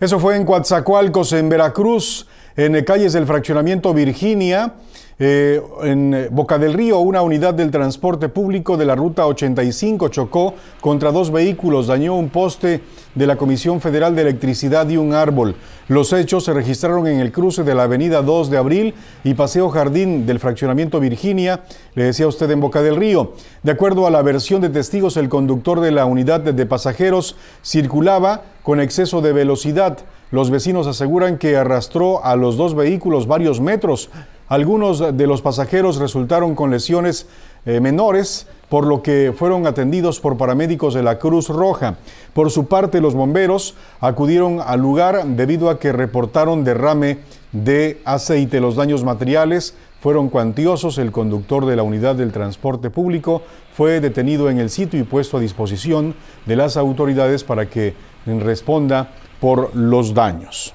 Eso fue en Coatzacoalcos, en Veracruz, en eh, calles del fraccionamiento Virginia. Eh, en Boca del Río, una unidad del transporte público de la Ruta 85 chocó contra dos vehículos, dañó un poste de la Comisión Federal de Electricidad y un árbol. Los hechos se registraron en el cruce de la Avenida 2 de Abril y Paseo Jardín del fraccionamiento Virginia, le decía usted en Boca del Río. De acuerdo a la versión de testigos, el conductor de la unidad de pasajeros circulaba con exceso de velocidad. Los vecinos aseguran que arrastró a los dos vehículos varios metros. Algunos de los pasajeros resultaron con lesiones eh, menores, por lo que fueron atendidos por paramédicos de la Cruz Roja. Por su parte, los bomberos acudieron al lugar debido a que reportaron derrame de aceite. Los daños materiales fueron cuantiosos. El conductor de la unidad del transporte público fue detenido en el sitio y puesto a disposición de las autoridades para que responda por los daños.